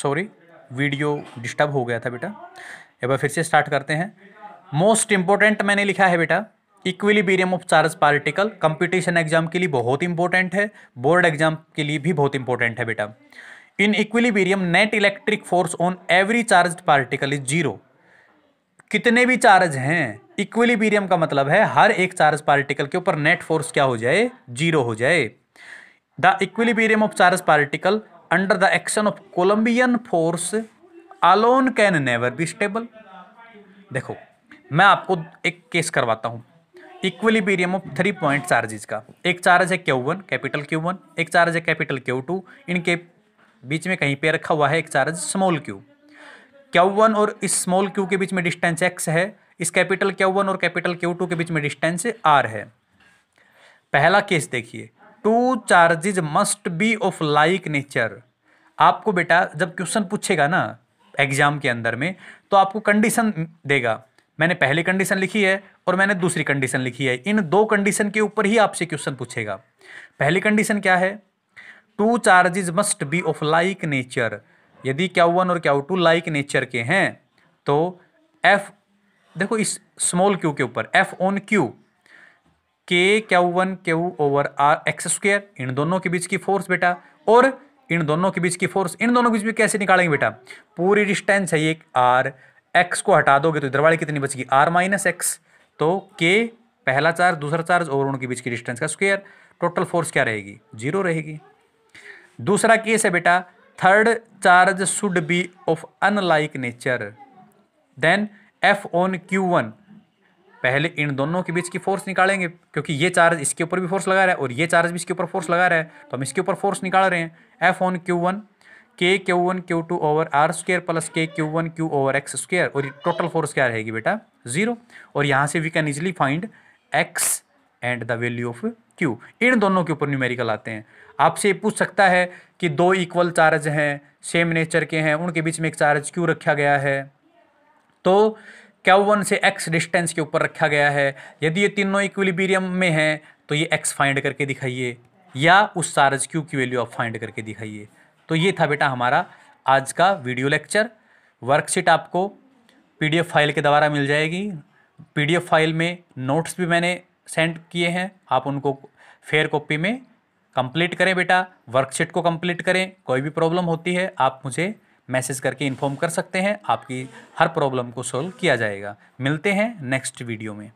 sorry video disturb हो गया था बेटा एक बार फिर से स्टार्ट करते हैं मोस्ट इंपॉर्टेंट मैंने लिखा है बेटा equilibrium of charge particle competition exam के लिए बहुत इंपॉर्टेंट है बोर्ड एग्जाम के लिए भी बहुत इंपॉर्टेंट है बेटा in equilibrium net electric force on every charge particle is zero कितने भी चार्ज हैं बीरियम का मतलब है हर एक चार्ज पार्टिकल के ऊपर नेट फोर्स क्या हो जाए जीरो हो जाए the equilibrium of charge particle under the action of coulombian force alone can never be stable देखो मैं आपको एक केस करवाता हूँ equilibrium of three point charges का एक चार्ज है Q one capital Q one एक चार्ज है कैपिटल क्यू टू इनके बीच में कहीं पे रखा हुआ है एक charge small Q Q one और इस स्मॉल क्यू के बीच में डिस्टेंस एक्स है इस कैपिटल क्यू वन और कैपिटल क्यू टू के बीच में डिस्टेंस आर है पहला केस देखिए two charges must be of like nature आपको बेटा जब क्वेश्चन पूछेगा ना एग्जाम के अंदर में तो आपको कंडीशन देगा मैंने पहली कंडीशन लिखी है और मैंने दूसरी कंडीशन लिखी है इन दो कंडीशन के ऊपर ही आपसे क्वेश्चन पूछेगा पहली कंडीशन क्या है two charges must be of like nature यदि क्या वन और क्या टू लाइक नेचर के हैं तो एफ देखो इस स्मॉल क्यू के ऊपर F on Q K Q one Q over R X square इन दोनों के बीच की फोर्स बेटा और इन दोनों के बीच की फोर्स इन दोनों के बीच में कैसे निकालेंगे बेटा पूरी डिस्टेंस है एक आर एक्स को हटा दोगे तो इधर वाली कितनी बचेगी आर माइनस एक्स तो के पहला चार्ज दूसरा चार्ज और उनके बीच की डिस्टेंस का स्क्वेयर टोटल फोर्स क्या रहेगी जीरो रहेगी दूसरा केस है बेटा third charge should be of unlike nature then F on Q one पहले इन दोनों के बीच की फोर्स निकालेंगे क्योंकि ये चार्ज इसके ऊपर भी फोर्स लगा रहा है और ये चार्ज भी इसके ऊपर फोर्स लगा रहा है तो हम इसके ऊपर फोर्स निकाल रहे हैं F on Q one K Q one Q two over R square plus K Q one Q over X square और टोटल फोर्स क्या रहेगी बेटा जीरो और यहाँ से we can easily find X and the value of Q इन दोनों के ऊपर न्यूमेरिकल आते हैं आपसे पूछ सकता है कि दो इक्वल चार्ज हैं सेम नेचर के हैं उनके बीच में एक चार्ज क्यू रखा गया है तो क्या से एक्स डिस्टेंस के ऊपर रखा गया है यदि ये तीनों इक्विलिबीरियम में है तो ये एक्स फाइंड करके दिखाइए या उस चार्ज क्यू की वैल्यू आप फाइंड करके दिखाइए तो ये था बेटा हमारा आज का वीडियो लेक्चर वर्कशीट आपको पीडीएफ फाइल के द्वारा मिल जाएगी पीडीएफ फाइल में नोट्स भी मैंने सेंड किए हैं आप उनको फेयर कॉपी में कंप्लीट करें बेटा वर्कशीट को कंप्लीट करें कोई भी प्रॉब्लम होती है आप मुझे मैसेज करके इन्फॉर्म कर सकते हैं आपकी हर प्रॉब्लम को सॉल्व किया जाएगा मिलते हैं नेक्स्ट वीडियो में